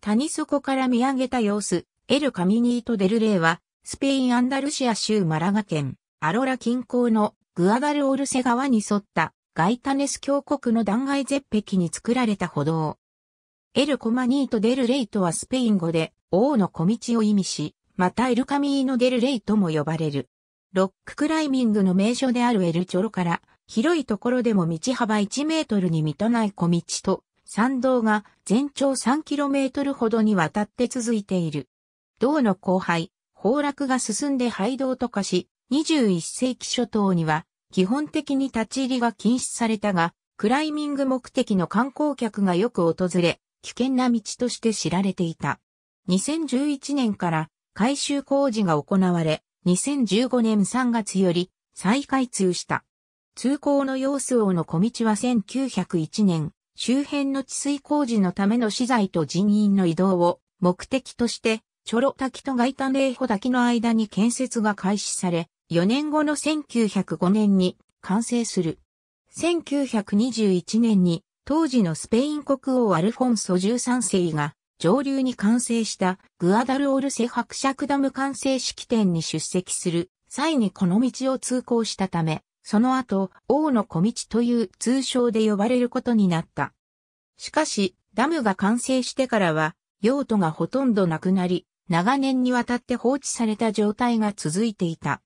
谷底から見上げた様子、エル・カミニート・デル・レイは、スペイン・アンダルシア州マラガ県、アロラ近郊のグアダル・オルセ川に沿ったガイタネス峡谷の断崖絶壁に作られた歩道。エル・コマニート・デル・レイとはスペイン語で王の小道を意味し、またエル・カミーノ・デル・レイとも呼ばれる。ロッククライミングの名所であるエル・チョロから、広いところでも道幅1メートルに満たない小道と、山道が全長 3km ほどにわたって続いている。道の後輩、崩落が進んで廃道と化し、21世紀初頭には基本的に立ち入りが禁止されたが、クライミング目的の観光客がよく訪れ、危険な道として知られていた。2011年から改修工事が行われ、2015年3月より再開通した。通行の様子をの小道は1901年、周辺の治水工事のための資材と人員の移動を目的として、チョロ滝とガインレイホ滝の間に建設が開始され、4年後の1905年に完成する。1921年に当時のスペイン国王アルフォンソ13世が上流に完成したグアダルオルセ伯爵ダム完成式典に出席する際にこの道を通行したため、その後、王の小道という通称で呼ばれることになった。しかし、ダムが完成してからは、用途がほとんどなくなり、長年にわたって放置された状態が続いていた。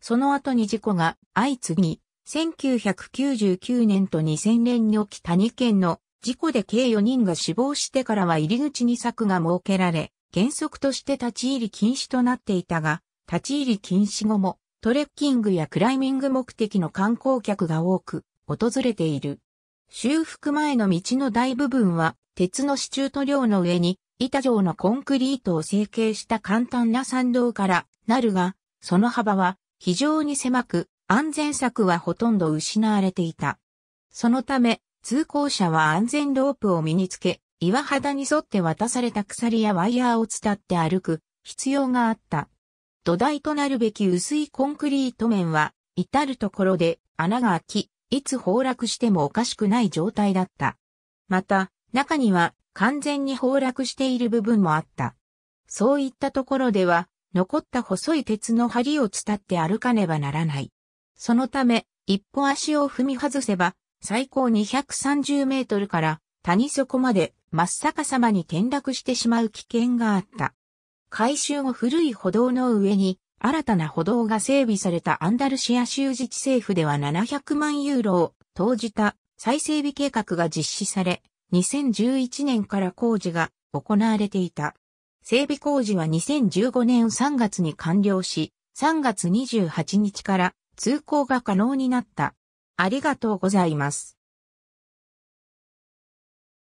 その後に事故が相次ぎ、1999年と2000年に起きた2件の事故で計4人が死亡してからは入り口に柵が設けられ、原則として立ち入り禁止となっていたが、立ち入り禁止後もトレッキングやクライミング目的の観光客が多く訪れている。修復前の道の大部分は鉄の支柱塗料の上に板状のコンクリートを成形した簡単な参道からなるが、その幅は非常に狭く安全策はほとんど失われていた。そのため通行者は安全ロープを身につけ、岩肌に沿って渡された鎖やワイヤーを伝って歩く必要があった。土台となるべき薄いコンクリート面は、至るところで穴が開き、いつ崩落してもおかしくない状態だった。また、中には完全に崩落している部分もあった。そういったところでは、残った細い鉄の針を伝って歩かねばならない。そのため、一歩足を踏み外せば、最高230メートルから谷底まで真っ逆さまに転落してしまう危険があった。改修後古い歩道の上に、新たな歩道が整備されたアンダルシア州自治政府では700万ユーロを投じた再整備計画が実施され、2011年から工事が行われていた。整備工事は2015年3月に完了し、3月28日から通行が可能になった。ありがとうございます。